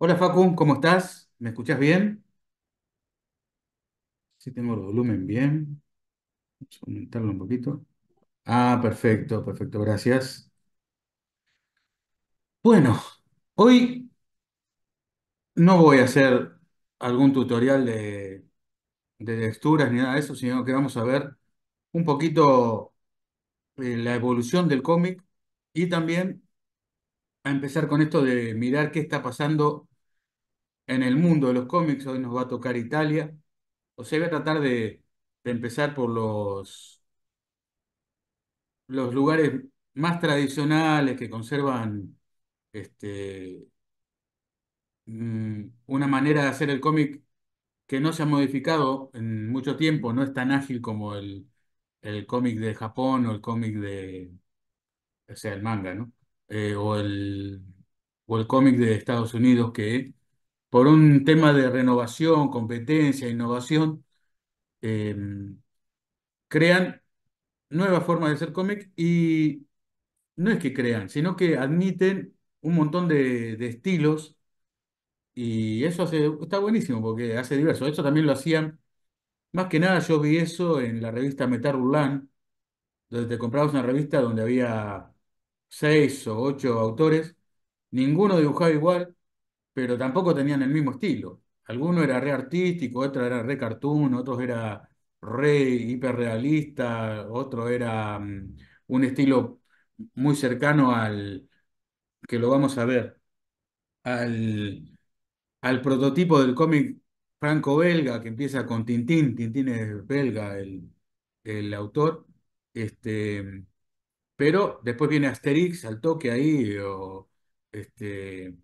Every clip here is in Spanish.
Hola Facu, ¿cómo estás? ¿Me escuchás bien? Si tengo el volumen bien. Vamos a aumentarlo un poquito. Ah, perfecto, perfecto, gracias. Bueno, hoy no voy a hacer algún tutorial de, texturas ni nada de eso, sino que vamos a ver un poquito eh, la evolución del cómic y también a empezar con esto de mirar qué está pasando en el mundo de los cómics, hoy nos va a tocar Italia. O sea, voy a tratar de, empezar por los, los lugares más tradicionales que conservan este, mm, una manera de hacer el cómic que no se ha modificado en mucho tiempo, no es tan ágil como el, cómic de Japón o el cómic de, o sea, el manga, ¿no? Eh, o o el cómic de Estados Unidos que por un tema de renovación, competencia, innovación, em, crean nuevas formas de hacer cómic y no es que crean, sino que admiten un montón de, estilos y eso está buenísimo porque hace diverso. Eso también lo hacían, más que nada yo vi eso en la revista Metal donde te comprabas una revista donde había seis o ocho autores, ninguno dibujaba igual, pero tampoco tenían el mismo estilo. Alguno era re artístico, otro era re cartoon, otros era re hiperrealista, otro era mm, un estilo muy cercano al, que lo vamos a ver, al, prototipo del cómic franco-belga que empieza con Tintín, Tintín es belga el, autor, este, pero después viene Asterix al toque ahí, o, este,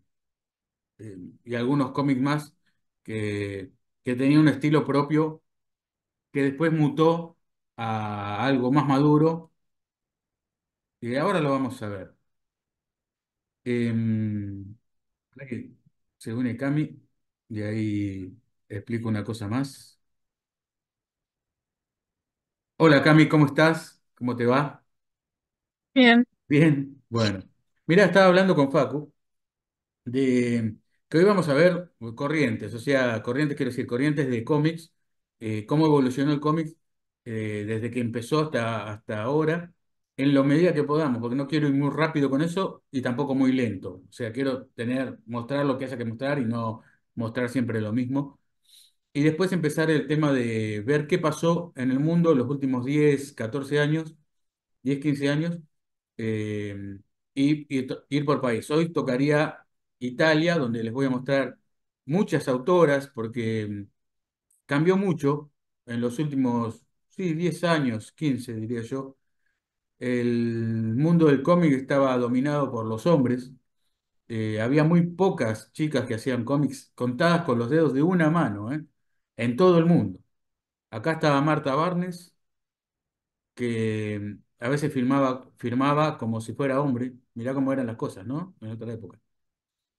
y algunos cómics más que, que tenía un estilo propio que después mutó a algo más maduro y ahora lo vamos a ver. Eh, se une Cami y ahí explico una cosa más. Hola Cami, ¿cómo estás? ¿Cómo te va? Bien. Bien, bueno. Mira, estaba hablando con Facu de hoy vamos a ver eh, corrientes, o sea, corrientes quiero decir, corrientes de cómics, eh, cómo evolucionó el cómic eh, desde que empezó hasta, hasta ahora, en lo medida que podamos, porque no quiero ir muy rápido con eso y tampoco muy lento. O sea, quiero tener, mostrar lo que haya que mostrar y no mostrar siempre lo mismo. Y después empezar el tema de ver qué pasó en el mundo los últimos 10, 14 años, 10, 15 años, y, y ir por país. Hoy tocaría Italia, donde les voy a mostrar muchas autoras, porque mm, cambió mucho en los últimos, sí, 10 años, 15 diría yo. El mundo del cómic estaba dominado por los hombres. Eh, había muy pocas chicas que hacían cómics contadas con los dedos de una mano, ¿eh? en todo el mundo. Acá estaba Marta Barnes, que mm, a veces firmaba, firmaba como si fuera hombre. Mirá cómo eran las cosas, ¿no? En otra época.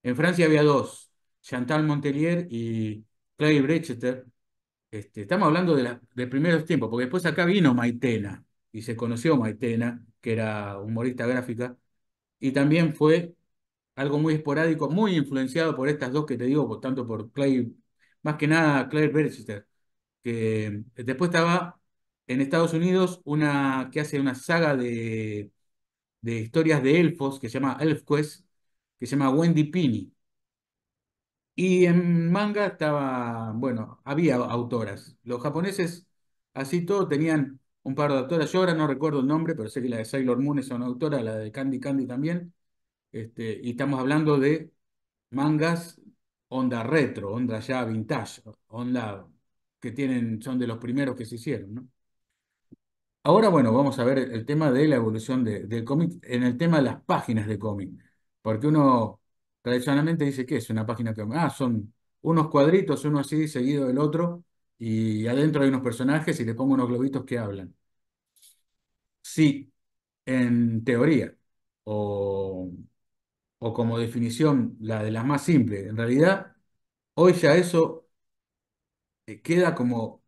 En Francia había dos, Chantal Montelier y Clay Brechester. Este, estamos hablando de, la, de primeros tiempos, porque después acá vino Maitena y se conoció Maitena, que era humorista gráfica, y también fue algo muy esporádico, muy influenciado por estas dos que te digo, por tanto por Clay, más que nada Claire Berchester, que después estaba en Estados Unidos una que hace una saga de, de historias de elfos que se llama ElfQuest, que se llama Wendy Pini. Y en manga estaba, bueno, había autoras. Los japoneses, así todo, tenían un par de autoras. Yo ahora no recuerdo el nombre, pero sé que la de Sailor Moon es una autora, la de Candy Candy también. Este, y estamos hablando de mangas onda retro, onda ya vintage, onda que tienen, son de los primeros que se hicieron, Ahora, bueno, vamos a ver el tema de la evolución del cómic, en el tema de las páginas de cómic. Porque uno tradicionalmente dice, que es una página que... Ah, son unos cuadritos, uno así seguido del otro, y adentro hay unos personajes y le pongo unos globitos que hablan. Sí, en teoría, o, o como definición, la de las más simples. En realidad, hoy ya eso eh, queda como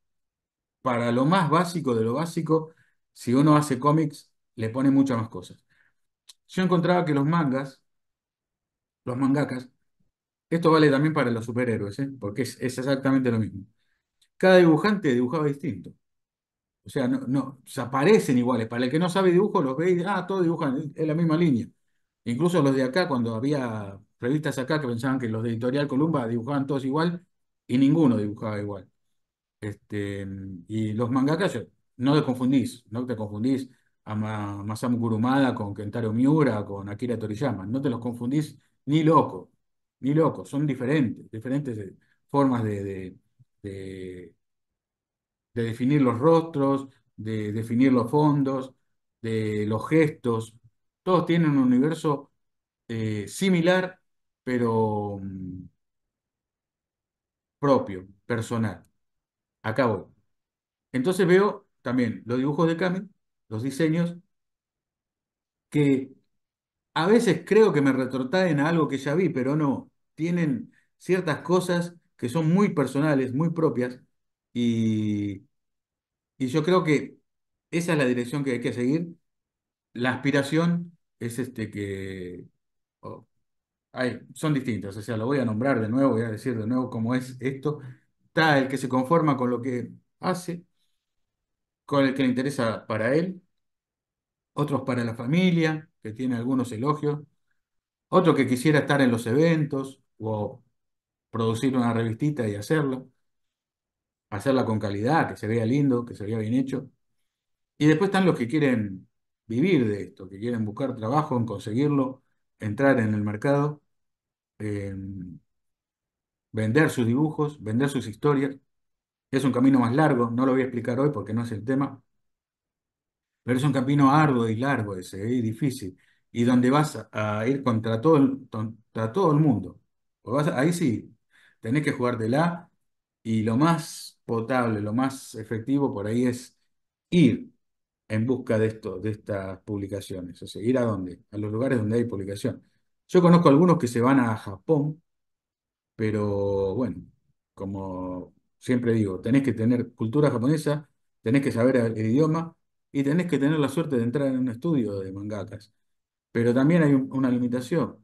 para lo más básico de lo básico, si uno hace cómics, le pone muchas más cosas. Yo encontraba que los mangas los mangakas. Esto vale también para los superhéroes, ¿eh? porque es, exactamente lo mismo. Cada dibujante dibujaba distinto. O sea, no, se aparecen iguales. Para el que no sabe dibujo, los ve y ah, todos dibujan en la misma línea. Incluso los de acá, cuando había revistas acá que pensaban que los de Editorial Columba dibujaban todos igual y ninguno dibujaba igual. Este, y los mangakas, no te confundís, no te confundís a Masamu Kurumada con Kentaro Miura, con Akira Toriyama, no te los confundís ni loco, ni loco, son diferentes, diferentes formas de, de, de, definir los rostros, de definir los fondos, de los gestos. Todos tienen un universo eh, similar, pero mm, propio, personal. Acá voy. Entonces veo también los dibujos de Kami, los diseños, que a veces creo que me retrotraen a algo que ya vi, pero no. Tienen ciertas cosas que son muy personales, muy propias, y, yo creo que esa es la dirección que hay que seguir. La aspiración es este que... son distintas, o sea, lo voy a nombrar de nuevo, voy a decir de nuevo cómo es esto. Está el que se conforma con lo que hace, con el que le interesa para él, otros para la familia, que tiene algunos elogios, otro que quisiera estar en los eventos o producir una revistita y hacerla, hacerla con calidad, que se vea lindo, que se vea bien hecho. Y después están los que quieren vivir de esto, que quieren buscar trabajo, en conseguirlo, entrar en el mercado, vender sus dibujos, vender sus historias. Es un camino más largo, no lo voy a explicar hoy porque no es el tema, pero es un camino arduo y largo ese, y difícil, y donde vas a ir contra todo el, contra todo el mundo. Vas ahí sí, tenés que jugar la y lo más potable, lo más efectivo por ahí es ir en busca de esto, de estas publicaciones, o sea, ir a dónde, a los lugares donde hay publicación. Yo conozco algunos que se van a Japón, pero bueno, como siempre digo, tenés que tener cultura japonesa, tenés que saber el idioma y tenés que tener la suerte de entrar en un estudio de mangakas. Pero también hay una limitación.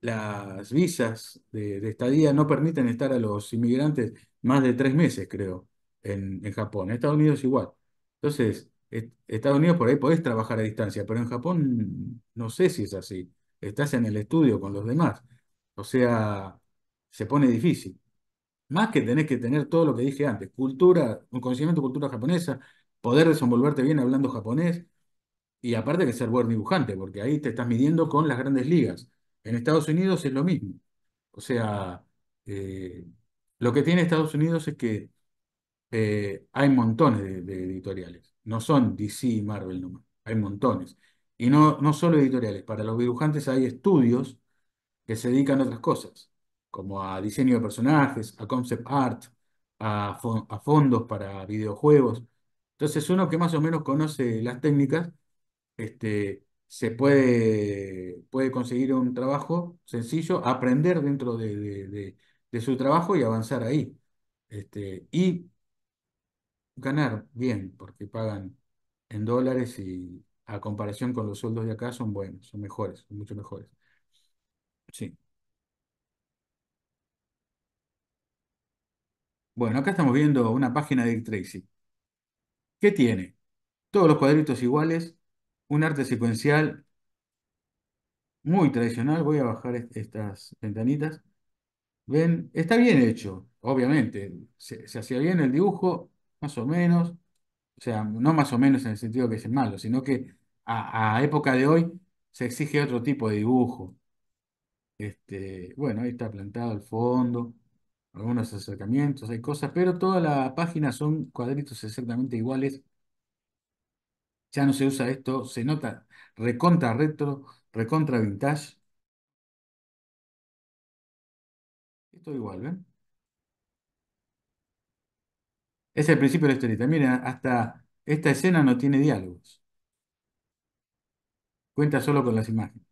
Las visas de, estadía no permiten estar a los inmigrantes más de tres meses, creo, en, Japón. En Estados Unidos igual. Entonces, Estados Unidos por ahí podés trabajar a distancia, pero en Japón no sé si es así. Estás en el estudio con los demás. O sea, se pone difícil. Más que tenés que tener todo lo que dije antes, cultura, un conocimiento de cultura japonesa, poder desenvolverte bien hablando japonés y aparte que ser buen dibujante, porque ahí te estás midiendo con las grandes ligas. En Estados Unidos es lo mismo. O sea, eh, lo que tiene Estados Unidos es que eh, hay montones de, editoriales. No son DC y Marvel nomás, hay montones. Y no, no solo editoriales, para los dibujantes hay estudios que se dedican a otras cosas, como a diseño de personajes, a concept art, a fondos para videojuegos. Entonces uno que más o menos conoce las técnicas, este, se puede, puede conseguir un trabajo sencillo, aprender dentro de, su trabajo y avanzar ahí. Este, y ganar bien, porque pagan en dólares y a comparación con los sueldos de acá son buenos, son mejores, son mucho mejores. Sí. Bueno, acá estamos viendo una página de Tracy. ¿Qué tiene? Todos los cuadritos iguales, un arte secuencial muy tradicional. Voy a bajar estas ventanitas. ¿Ven? Está bien hecho, obviamente. Se, hacía bien el dibujo, más o menos. O sea, no más o menos en el sentido que es malo, sino que a, época de hoy se exige otro tipo de dibujo. Este, bueno, ahí está plantado el fondo algunos acercamientos, hay cosas, pero toda la página son cuadritos exactamente iguales. Ya no se usa esto, se nota recontra retro, recontra vintage. Esto igual, ¿ven? Es el principio de la historia Miren, hasta esta escena no tiene diálogos. Cuenta solo con las imágenes.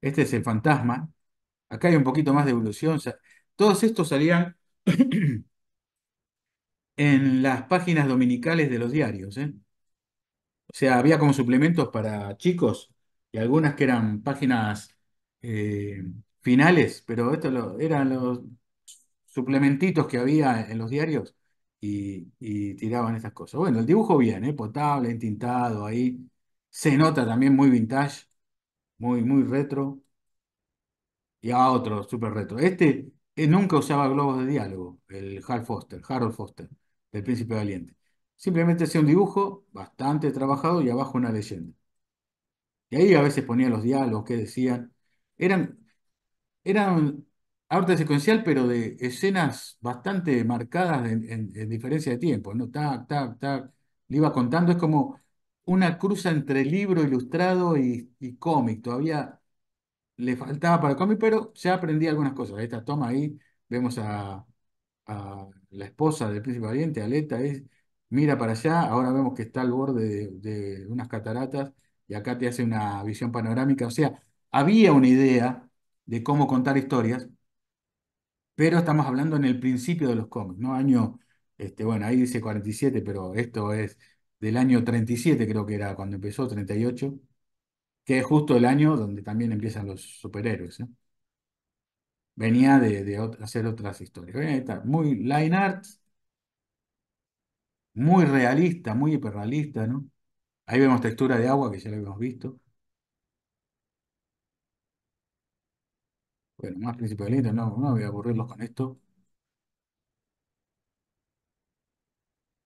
Este es el fantasma, Acá hay un poquito más de evolución. todos estos salían en las páginas dominicales de los diarios. ¿eh? O sea, había como suplementos para chicos y algunas que eran páginas eh, finales, pero estos eran los suplementitos que había en los diarios y, tiraban estas cosas. Bueno, el dibujo bien, ¿eh? potable, entintado ahí. Se nota también muy vintage, muy, muy retro y a otro súper retro. Este eh, nunca usaba globos de diálogo, el Foster, Harold Foster, del Príncipe Valiente. Simplemente hacía un dibujo bastante trabajado y abajo una leyenda. Y ahí a veces ponía los diálogos que decían. Eran, eran arte secuencial, pero de escenas bastante marcadas en, diferencia de tiempo, ¿no? Le iba contando, es como una cruza entre libro ilustrado y, y cómic. Todavía le faltaba para el cómic, pero ya aprendí algunas cosas. Esta toma ahí, vemos a, la esposa del príncipe valiente, Aleta, es, mira para allá, ahora vemos que está al borde de, unas cataratas y acá te hace una visión panorámica. O sea, había una idea de cómo contar historias, pero estamos hablando en el principio de los cómics, ¿no? Año, este, bueno, ahí dice 47, pero esto es del año 37, creo que era cuando empezó, 38 que es justo el año donde también empiezan los superhéroes. ¿eh? Venía de, hacer otras historias. muy line art, muy realista, muy hiperrealista, ¿no? Ahí vemos textura de agua, que ya lo habíamos visto. Bueno, más principalito no, no voy a aburrirlos con esto.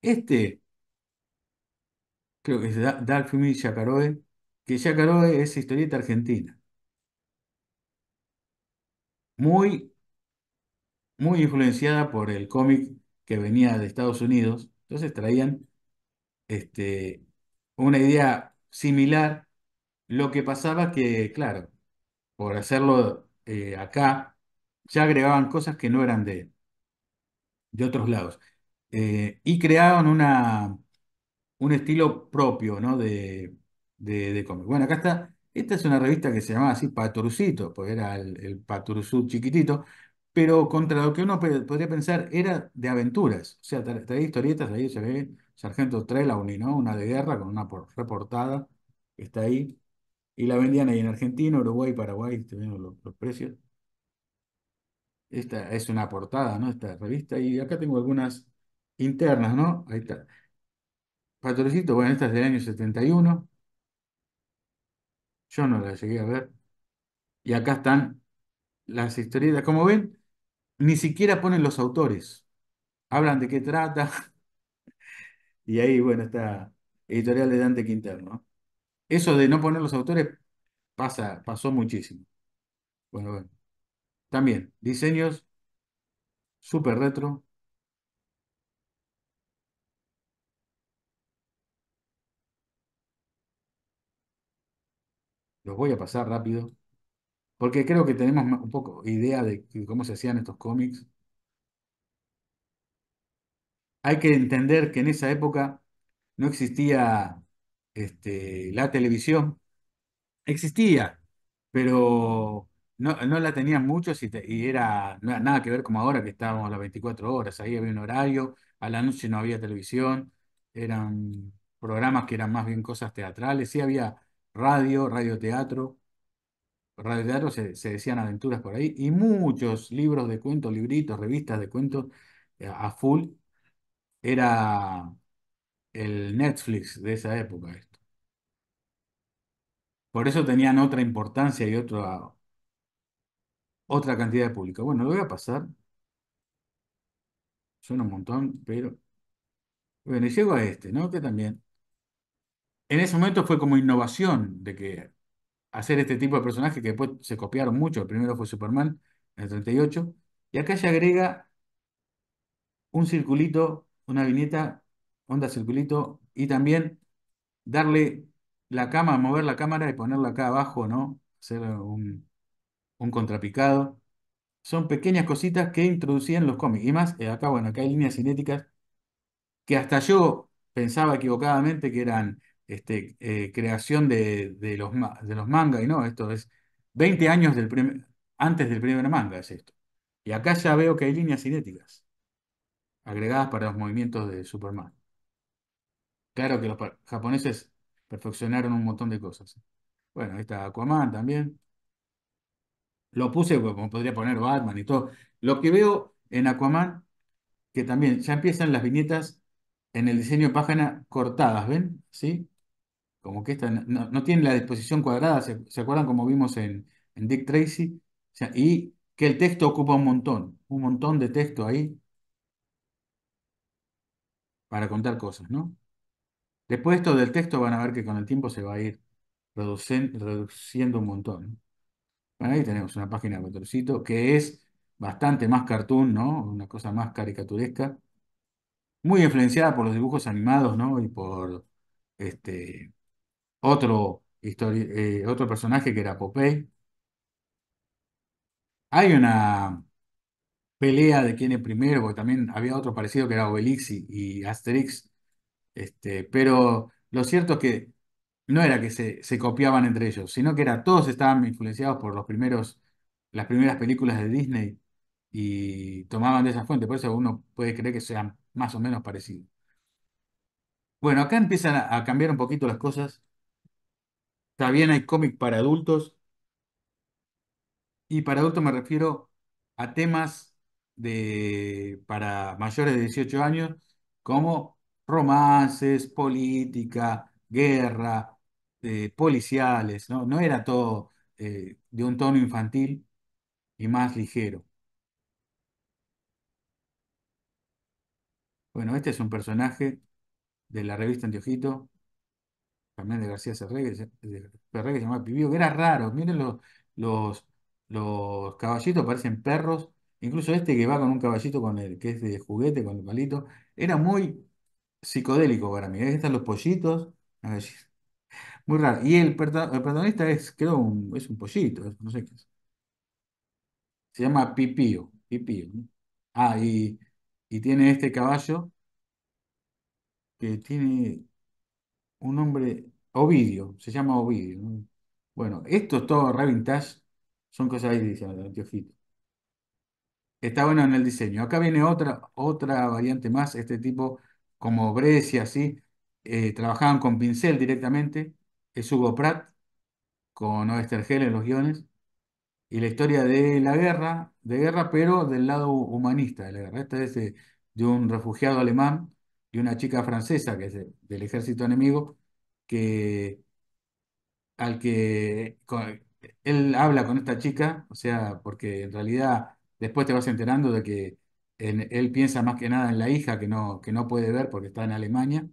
Este, creo que es Dark Family Shakaroe que Shakaro es historieta argentina. Muy, muy influenciada por el cómic que venía de Estados Unidos. Entonces traían este, una idea similar. Lo que pasaba que, claro, por hacerlo eh, acá, ya agregaban cosas que no eran de, de otros lados. Eh, y creaban una, un estilo propio, ¿no? De, de, de Bueno, acá está. Esta es una revista que se llamaba así Patrucito, porque era el, el chiquitito, pero contra lo que uno podría pensar era de aventuras. O sea, traía historietas, ahí se ve Sargento Trelawney, ¿no? Una de guerra con una reportada, está ahí. Y la vendían ahí en Argentina, Uruguay, Paraguay, teniendo viendo los, precios. Esta es una portada, ¿no? Esta revista. Y acá tengo algunas internas, ¿no? Ahí está. Patrocito, bueno, esta es del año 71. Yo no la llegué a ver. Y acá están las historietas. Como ven, ni siquiera ponen los autores. Hablan de qué trata. Y ahí, bueno, está editorial de Dante Quinterno. Eso de no poner los autores pasa, pasó muchísimo. Bueno, bueno. También, diseños súper retro, Los voy a pasar rápido, porque creo que tenemos un poco idea de cómo se hacían estos cómics. Hay que entender que en esa época no existía este, la televisión. Existía, pero no, la tenían muchos y, no era nada que ver como ahora que estábamos las 24 horas. Ahí había un horario, a la noche no había televisión, eran programas que eran más bien cosas teatrales. Sí había radio, teatro, radio se, se decían aventuras por ahí, y muchos libros de cuentos, libritos, revistas de cuentos eh, a full. Era el Netflix de esa época esto. Por eso tenían otra importancia y otra, otra cantidad de público. Bueno, lo voy a pasar. Suena un montón, pero... Bueno, llego a este, ¿no? Que también en ese momento fue como innovación de que hacer este tipo de personajes que después se copiaron mucho. El primero fue Superman en el 38. Y acá se agrega un circulito, una viñeta, onda circulito, y también darle la cama mover la cámara y ponerla acá abajo, ¿no? Hacer un, contrapicado. Son pequeñas cositas que introducían los cómics. Y más, eh, acá, bueno, acá hay líneas cinéticas que hasta yo pensaba equivocadamente que eran este, eh, creación de, los, de los mangas, y no, esto es 20 años antes del primer manga es esto. Y acá ya veo que hay líneas cinéticas agregadas para los movimientos de Superman. Claro que los japoneses perfeccionaron un montón de cosas. Bueno, ahí está Aquaman también. Lo puse pues, como podría poner Batman y todo. Lo que veo en Aquaman, que también ya empiezan las viñetas en el diseño de página cortadas, ¿ven? ¿Sí? como que esta no, tiene la disposición cuadrada, ¿se, acuerdan como vimos en, Dick Tracy? y que el texto ocupa un montón, un montón de texto ahí para contar cosas, ¿no? Después esto del texto van a ver que con el tiempo se va a ir reduciendo, un montón. ahí tenemos una página de que es bastante más cartoon, ¿no? Una cosa más caricaturesca. Muy influenciada por los dibujos animados, ¿no? Y por este, otro, eh, otro personaje que era Popeye. Hay una pelea de quién es primero, porque también había otro parecido que era Obelix y, Asterix, este, pero lo cierto es que no era que se, se copiaban entre ellos, sino que era, todos estaban influenciados por los primeros, las primeras películas de Disney y tomaban de esa fuente, por eso uno puede creer que sean más o menos parecidos. Bueno, acá empiezan a cambiar un poquito las cosas también hay cómics para adultos. Y para adultos me refiero a temas de, para mayores de 18 años, como romances, política, guerra, eh, policiales, ¿no? No era todo eh, de un tono infantil y más ligero. Bueno, este es un personaje de la revista Antiojito de García Ferré, que se, llama llamaba que era raro. Miren los, los, los caballitos, parecen perros. Incluso este que va con un caballito con el que es de juguete, con el palito, era muy psicodélico para mí. están los pollitos. Muy raro. Y el, protagonista es, creo, un, es un pollito, no sé qué es. Se llama Pipío. Pipío. Ah, y, y tiene este caballo que tiene un hombre, Ovidio, se llama Ovidio. Bueno, esto es todo re son cosas ahí, dice el Está bueno en el diseño. Acá viene otra, otra variante más, este tipo como Brescia, así, eh, trabajaban con pincel directamente, es Hugo Pratt, con Oestergel en los guiones, y la historia de la guerra, de guerra, pero del lado humanista de la guerra. Esta es de un refugiado alemán y una chica francesa que es del ejército enemigo, que al que él habla con esta chica, o sea, porque en realidad después te vas enterando de que él piensa más que nada en la hija que no, que no puede ver porque está en Alemania,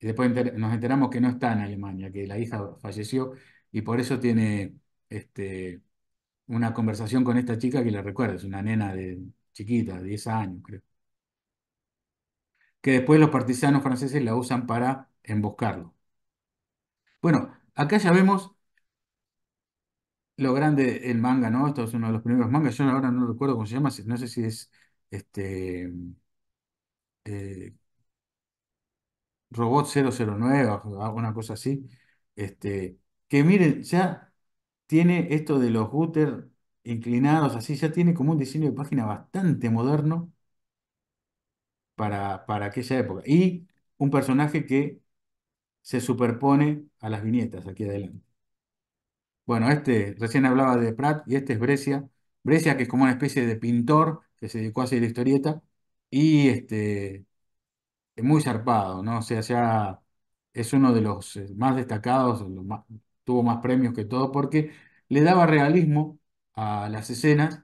y después nos enteramos que no está en Alemania, que la hija falleció y por eso tiene este, una conversación con esta chica que le recuerda, es una nena de chiquita, de 10 años creo que después los partisanos franceses la usan para emboscarlo. Bueno, acá ya vemos lo grande el manga, ¿no? Esto es uno de los primeros mangas, yo ahora no recuerdo cómo se llama, no sé si es este eh, Robot 009 o alguna cosa así. Este, que miren, ya tiene esto de los gutter inclinados así, ya tiene como un diseño de página bastante moderno para, aquella época. Y un personaje que se superpone a las viñetas aquí adelante. Bueno, este recién hablaba de Pratt y este es Brescia. Brescia, que es como una especie de pintor que se dedicó a hacer la historieta y este, muy zarpado, ¿no? O sea, ya es uno de los eh, más destacados, tuvo más premios que todo, porque le daba realismo a las escenas.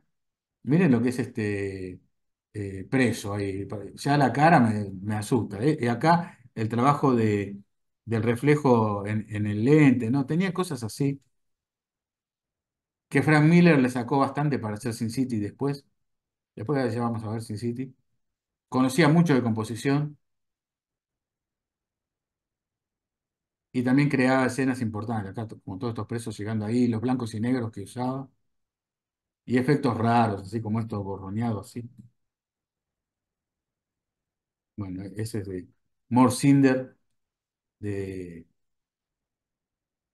Miren lo que es este, eh, preso ahí. Ya la cara me, asusta. ¿eh? Y acá el trabajo de, del reflejo en, el lente, ¿no? Tenía cosas así. Que Frank Miller le sacó bastante para hacer Sin City después. Después ya vamos a ver Sin City. Conocía mucho de composición. Y también creaba escenas importantes, acá como todos estos presos llegando ahí, los blancos y negros que usaba. Y efectos raros, así como esto borroneados, así. Bueno, ese es de Cinder, de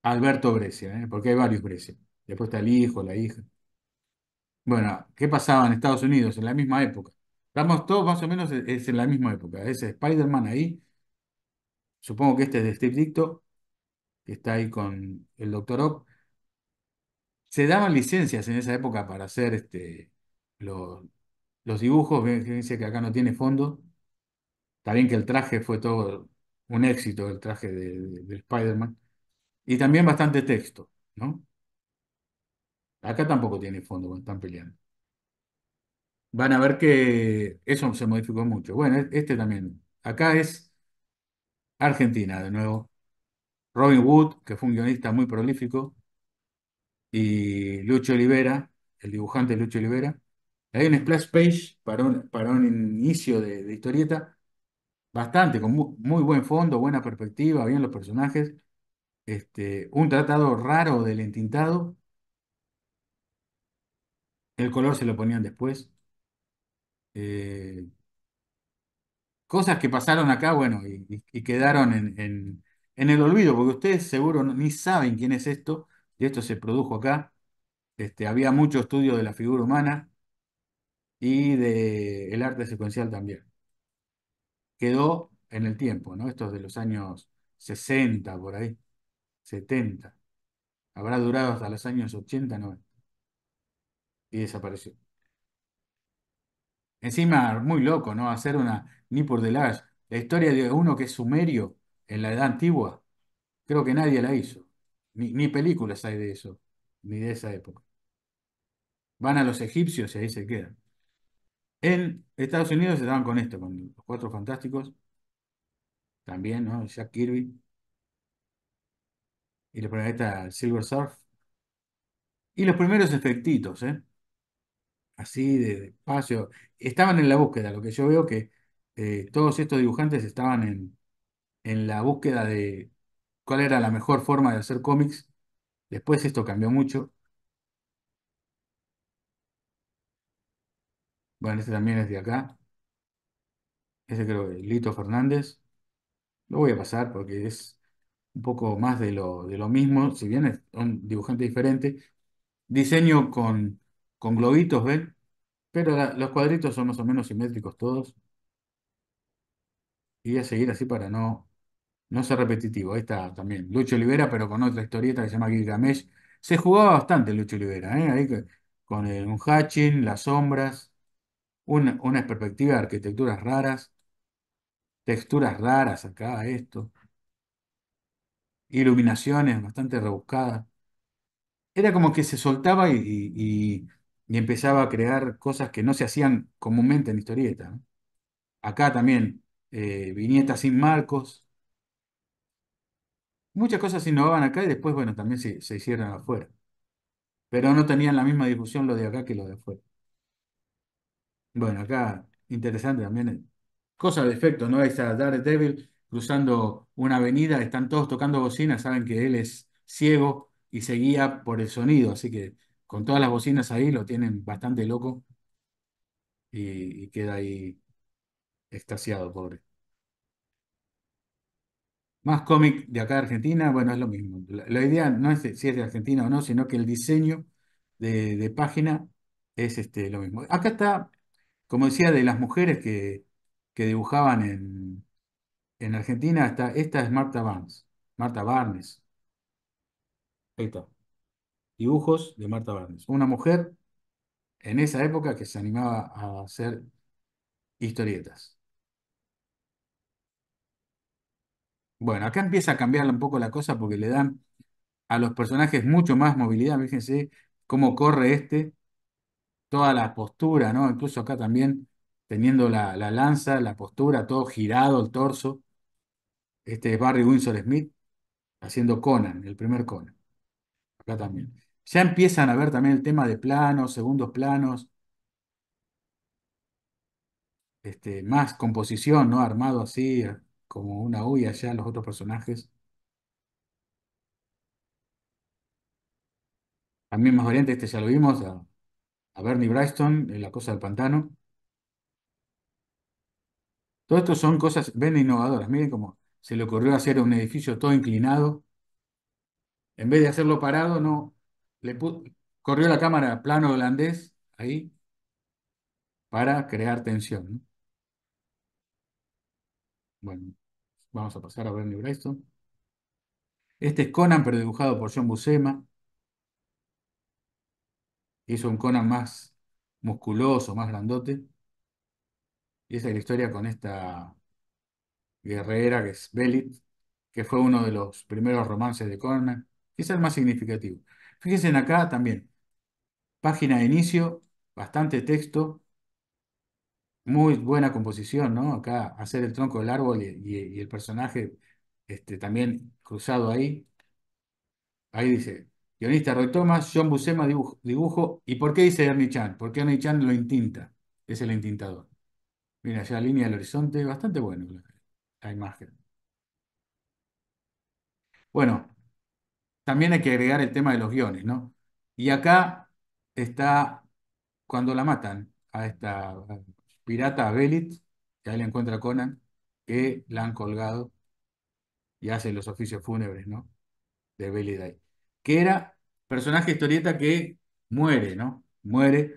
Alberto Brescia, ¿eh? porque hay varios Brescia. Después está el hijo, la hija. Bueno, ¿qué pasaba en Estados Unidos en la misma época? Estamos todos más o menos es en la misma época. Ese Spider-Man ahí, supongo que este es de Steve Dicto, que está ahí con el Doctor Ock. Se daban licencias en esa época para hacer este, los, los dibujos. Fíjense que acá no tiene fondo. Está bien que el traje fue todo un éxito, el traje de, Spider-Man. Y también bastante texto, ¿no? Acá tampoco tiene fondo cuando están peleando. Van a ver que eso se modificó mucho. Bueno, e-, este también. Acá es Argentina, de nuevo. Robin Wood, que fue un guionista muy prolífico, y Lucho Olivera, el dibujante Lucho Olivera. Hay un splash page para un, para un inicio de historieta bastante, con muy, buen fondo, buena perspectiva, bien los personajes. Este, un tratado raro del entintado. El color se lo ponían después. Eh, cosas que pasaron acá, bueno, y, quedaron en, el olvido, porque ustedes seguro ni saben quién es esto, y esto se produjo acá. Este, había mucho estudio de la figura humana y del arte secuencial también quedó en el tiempo, ¿no? Esto es de los años 60, por ahí, 70. Habrá durado hasta los años 80, 90. Y desapareció. Encima, muy loco, ¿no? Hacer una ni por Lash. La historia de uno que es sumerio en la edad antigua, creo que nadie la hizo. Ni, ni películas hay de eso, ni de esa época. Van a los egipcios y ahí se quedan. En Estados Unidos estaban con esto, con los Cuatro Fantásticos, también, ¿no? Jack Kirby. Y el planeta Silver Surf. Y los primeros efectitos, ¿eh? Así de despacio, Estaban en la búsqueda, lo que yo veo que eh, todos estos dibujantes estaban en, en la búsqueda de cuál era la mejor forma de hacer cómics. Después esto cambió mucho. Bueno, este también es de acá. Ese creo que es Lito Fernández. Lo voy a pasar porque es un poco más de lo, de lo mismo, si bien es un dibujante diferente. Diseño con, con globitos, ¿ven? Pero los cuadritos son más o menos simétricos todos. Y voy a seguir así para no, no ser repetitivo. Ahí está también Lucho Olivera, pero con otra historieta que se llama Gilgamesh. Se jugaba bastante Lucho Olivera, ¿eh? con el, un hatching, las sombras una, perspectiva de arquitecturas raras, texturas raras acá, esto, iluminaciones bastante rebuscadas. Era como que se soltaba y, empezaba a crear cosas que no se hacían comúnmente en historieta. Acá también, eh, viñetas sin marcos. Muchas cosas se innovaban acá y después, bueno, también se, se hicieron afuera. Pero no tenían la misma difusión lo de acá que lo de afuera. Bueno, acá interesante también. Eh, cosa de efecto, ¿no? Ahí está Daredevil cruzando una avenida, están todos tocando bocinas, saben que él es ciego y seguía por el sonido, así que con todas las bocinas ahí lo tienen bastante loco y, queda ahí extasiado, pobre. Más cómic de acá de Argentina, bueno, es lo mismo. La, idea no es si es de Argentina o no, sino que el diseño de, página es este, lo mismo. Acá está como decía, de las mujeres que, dibujaban en, Argentina, esta es Marta Barnes. Marta Barnes. Ahí está. Dibujos de Marta Barnes. Una mujer en esa época que se animaba a hacer historietas. Bueno, acá empieza a cambiar un poco la cosa porque le dan a los personajes mucho más movilidad. Fíjense cómo corre este toda la postura, ¿no? Incluso acá también teniendo la, lanza, la postura, todo girado, el torso. Este es Barry Winsor Smith haciendo Conan, el primer Conan. Acá también. Ya empiezan a ver también el tema de planos, segundos planos. Este, más composición, ¿no? Armado así, como una U ya allá los otros personajes. También más oriente, este ya lo vimos, a a Bernie Bryston, La Cosa del Pantano. Todo esto son cosas, bien innovadoras. Miren cómo se le ocurrió hacer un edificio todo inclinado. En vez de hacerlo parado, no. Le corrió la cámara plano holandés ahí para crear tensión. Bueno, vamos a pasar a Bernie Bryston. Este es Conan, pero dibujado por John Buscema hizo un Conan más musculoso, más grandote. Y esa es la historia con esta guerrera que es Belit, que fue uno de los primeros romances de Conan, es el más significativo. Fíjense acá también, página de inicio, bastante texto, muy buena composición, ¿no? Acá hacer el tronco del árbol y, el personaje este, también cruzado ahí. Ahí dice, Guionista Roy Thomas, John Buscema, dibujo, ¿Y por qué dice Ernie Chan? Porque Ernie Chan lo intinta. Es el intintador. Mira, ya línea del horizonte, bastante buena la, imagen. Bueno, también hay que agregar el tema de los guiones, ¿no? Y acá está cuando la matan a esta pirata Belit, que ahí la encuentra Conan, que la han colgado y hacen los oficios fúnebres, ¿no? De Belit ahí que era personaje historieta que muere, ¿no? Muere,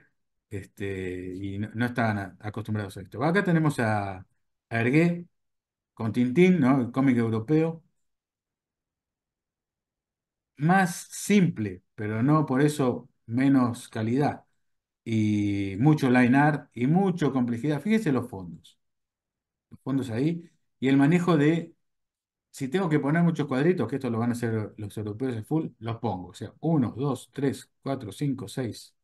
este, y no, estaban acostumbrados a esto. Acá tenemos a, Ergué con Tintín, ¿no? El cómic europeo. Más simple, pero no por eso menos calidad. Y mucho line art y mucha complejidad. Fíjense los fondos. Los fondos ahí. Y el manejo de si tengo que poner muchos cuadritos, que esto lo van a hacer los europeos en full, los pongo. O sea, 1, 2, 3, 4, 5, 6,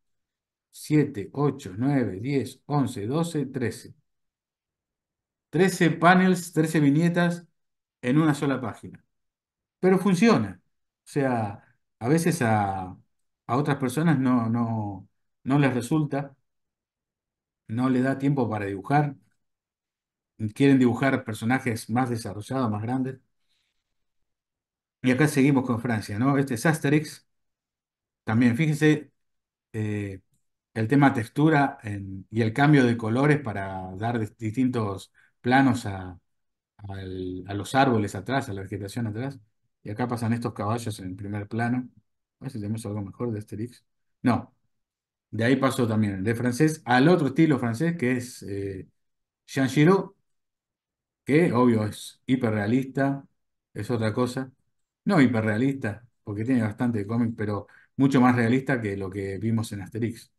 7, 8, 9, 10, 11, 12, 13. 13 panels, 13 viñetas en una sola página. Pero funciona. O sea, a veces a, otras personas no, no, no les resulta, no les da tiempo para dibujar, quieren dibujar personajes más desarrollados, más grandes. Y acá seguimos con Francia, ¿no? Este es Asterix. También, fíjense, eh, el tema textura y el cambio de colores para dar distintos planos a, los árboles atrás, a la vegetación atrás. Y acá pasan estos caballos en primer plano. A ver si tenemos algo mejor de Asterix. No. De ahí pasó también de francés al otro estilo francés que es eh, Jean Giraud, que obvio es hiperrealista, es otra cosa. No hiperrealista, porque tiene bastante cómic, pero mucho más realista que lo que vimos en Asterix.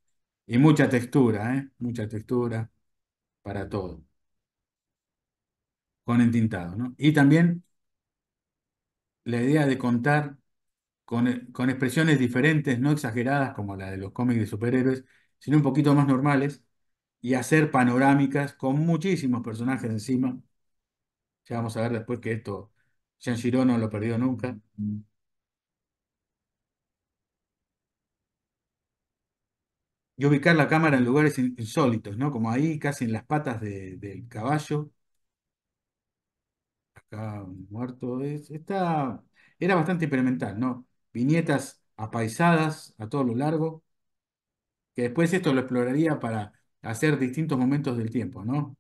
Y mucha textura, ¿eh? Mucha textura para todo. Con entintado, ¿no? Y también la idea de contar con, con expresiones diferentes, no exageradas como la de los cómics de superhéroes, sino un poquito más normales y hacer panorámicas con muchísimos personajes encima. Ya vamos a ver después que esto Shang-Chiro no lo perdió nunca. Mm. Y ubicar la cámara en lugares insólitos, ¿no? Como ahí, casi en las patas del caballo. Acá muerto. Es, era bastante experimental, ¿no? Viñetas apaisadas a todo lo largo. Que después esto lo exploraría para hacer distintos momentos del tiempo, ¿no?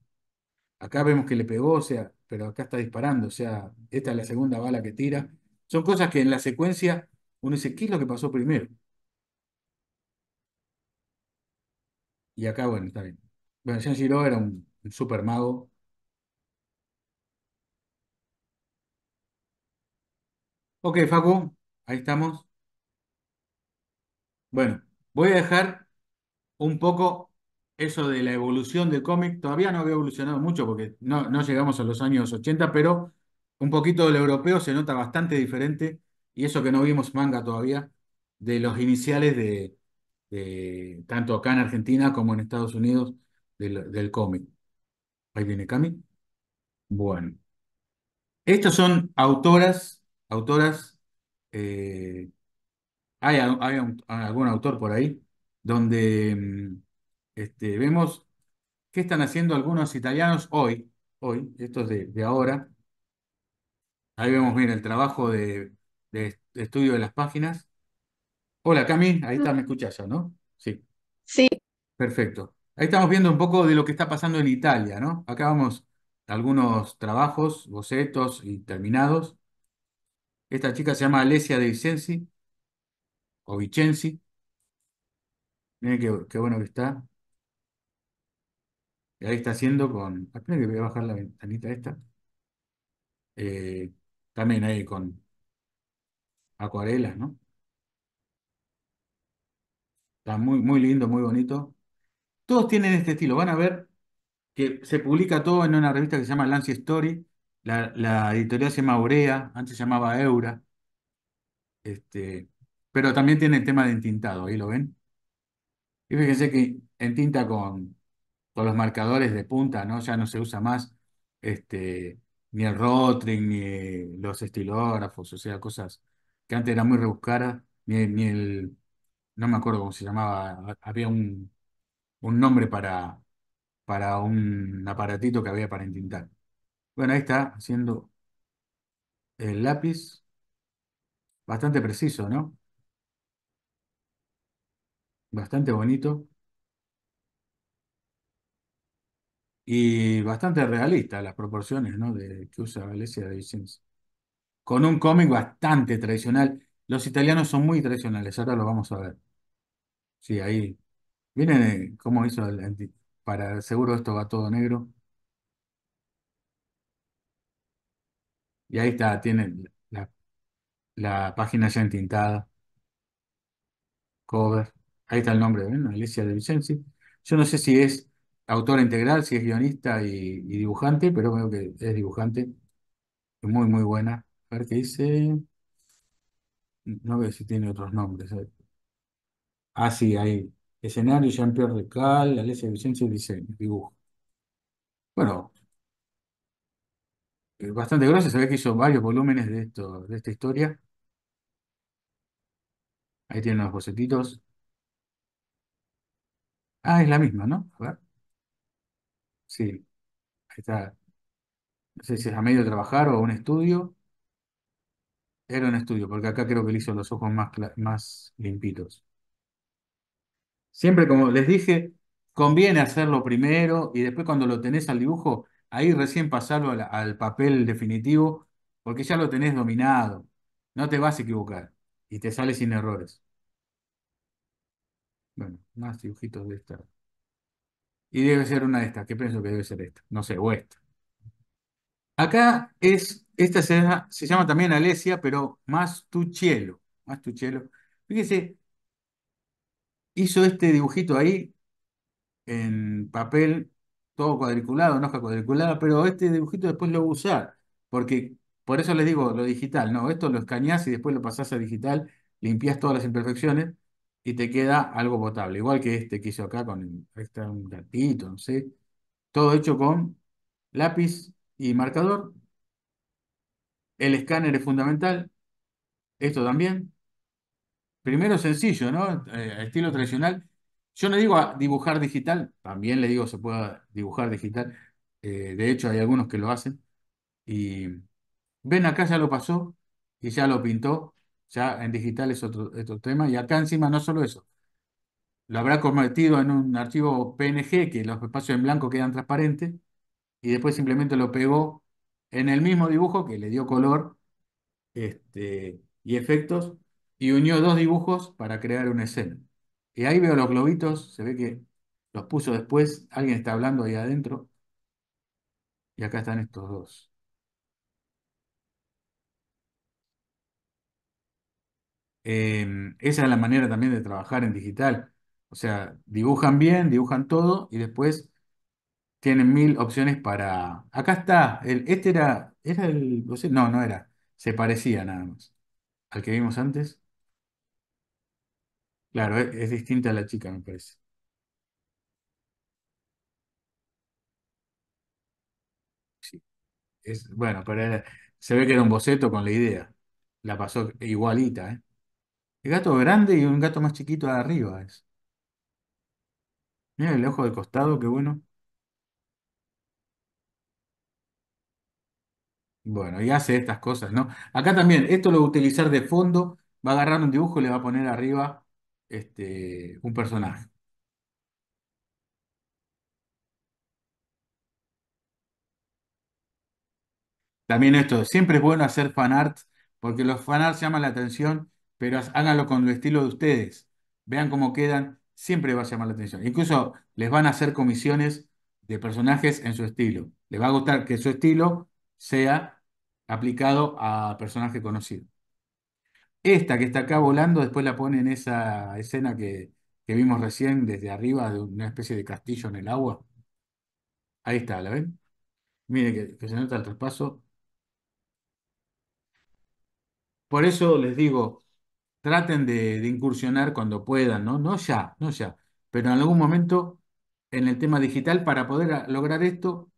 Acá vemos que le pegó, o sea, pero acá está disparando, o sea, esta es la segunda bala que tira. Son cosas que en la secuencia uno dice, ¿qué es lo que pasó primero? Y acá, bueno, está bien. Bueno, Jean Giraud era un, un super mago. Ok, Facu, ahí estamos. Bueno, voy a dejar un poco eso de la evolución del cómic, todavía no había evolucionado mucho porque no, no llegamos a los años 80, pero un poquito del europeo se nota bastante diferente, y eso que no vimos manga todavía, de los iniciales de, tanto acá en Argentina como en Estados Unidos del, cómic. Ahí viene Cami. Bueno. Estos son autoras, autoras, eh, hay, hay, algún autor por ahí, donde mm, este, vemos qué están haciendo algunos italianos hoy, hoy, esto es de, ahora. Ahí vemos, bien el trabajo de, estudio de las páginas. Hola, Cami, ahí está, me escuchas ¿no? Sí. Sí. Perfecto. Ahí estamos viendo un poco de lo que está pasando en Italia, ¿no? Acá vamos algunos trabajos, bocetos y terminados. Esta chica se llama Alessia De Vicenzi, o Vicenzi. Miren qué bueno que está. Y ahí está haciendo con. Espera que voy a bajar la ventanita esta. Eh, también ahí con acuarelas, ¿no? Está muy, muy lindo, muy bonito. Todos tienen este estilo. Van a ver que se publica todo en una revista que se llama Lancy Story. La, editorial se llama Aurea, antes se llamaba Eura. Este, pero también tiene el tema de entintado, ahí lo ven. Y fíjense que entinta con los marcadores de punta, ¿no? Ya no se usa más este, ni el rotring, ni los estilógrafos, o sea, cosas que antes eran muy rebuscadas, ni, el, no me acuerdo cómo se llamaba, había un, nombre para, para un aparatito que había para entintar. Bueno, ahí está haciendo el lápiz. Bastante preciso, ¿no? Bastante bonito. y bastante realista las proporciones de, que usa Alessia de Vicenzi. Con un cómic bastante tradicional. Los italianos son muy tradicionales, ahora lo vamos a ver. Sí, ahí. Miren eh, cómo hizo para seguro esto va todo negro. Y ahí está, tiene la, la página ya entintada. Cover. Ahí está el nombre, ¿ven? Alicia de Vicenzi. Yo no sé si es autora integral, si es guionista y, dibujante, pero creo que es dibujante. Es Muy, muy buena. A ver qué dice. No veo si tiene otros nombres. Ah, sí, ahí. Escenario, Jean-Pierre Recal, de Vicencio y diseño, dibujo. Bueno, eh, bastante grueso, se que hizo varios volúmenes de esto, de esta historia. Ahí tiene los bocetitos. Ah, es la misma, ¿no? A ver. Sí, está. No sé si es a medio de trabajar o a un estudio. Era un estudio, porque acá creo que le hizo los ojos más, más limpitos. Siempre, como les dije, conviene hacerlo primero y después cuando lo tenés al dibujo, ahí recién pasarlo al, al papel definitivo, porque ya lo tenés dominado. No te vas a equivocar y te sale sin errores. Bueno, más dibujitos de esta. Y debe ser una de estas. ¿Qué pienso que debe ser esta? No sé, o esta. Acá es, esta se, se llama también Alesia, pero más tu cielo. Fíjese, hizo este dibujito ahí en papel todo cuadriculado, en hoja cuadriculada, pero este dibujito después lo voy a usar, porque por eso les digo lo digital, no, esto lo escaneás y después lo pasás a digital, limpias todas las imperfecciones y te queda algo potable, igual que este que hizo acá con un ratito no sé. Todo hecho con lápiz y marcador. El escáner es fundamental. Esto también. Primero sencillo, ¿no? Eh, estilo tradicional. Yo no digo a dibujar digital, también le digo se puede dibujar digital. Eh, de hecho, hay algunos que lo hacen. Y ven acá, ya lo pasó y ya lo pintó ya en digital es otro, tema. Y acá encima no solo eso. Lo habrá convertido en un archivo PNG, que los espacios en blanco quedan transparentes, y después simplemente lo pegó en el mismo dibujo que le dio color este, y efectos, y unió dos dibujos para crear una escena. Y ahí veo los globitos, se ve que los puso después, alguien está hablando ahí adentro, y acá están estos dos. Em, esa es la manera también de trabajar en digital. O sea, dibujan bien, dibujan todo y después tienen mil opciones para... Acá está, el, este era, era el... No, no era, se parecía nada más al que vimos antes. Claro, e, es, distinta a la chica, me parece. Sí. Es, bueno, pero se ve que era un boceto con la idea. La pasó igualita, ¿eh? El gato grande y un gato más chiquito arriba es. Mira el ojo de costado, qué bueno. Bueno, y hace estas cosas, ¿no? Acá también, esto lo va a utilizar de fondo, va a agarrar un dibujo y le va a poner arriba este, un personaje. También esto, siempre es bueno hacer fanart, porque los fanarts llaman la atención pero háganlo con el estilo de ustedes. Vean cómo quedan, siempre va a llamar la atención. Incluso les van a hacer comisiones de personajes en su estilo. Les va a gustar que su estilo sea aplicado a personaje conocido. Esta que está acá volando, después la pone en esa escena que, vimos recién desde arriba de una especie de castillo en el agua. Ahí está, ¿la ven? Miren que se nota el traspaso. Por eso les digo, traten de, incursionar cuando puedan, ¿no? No ya, no ya, pero en algún momento en el tema digital para poder ah, lograr esto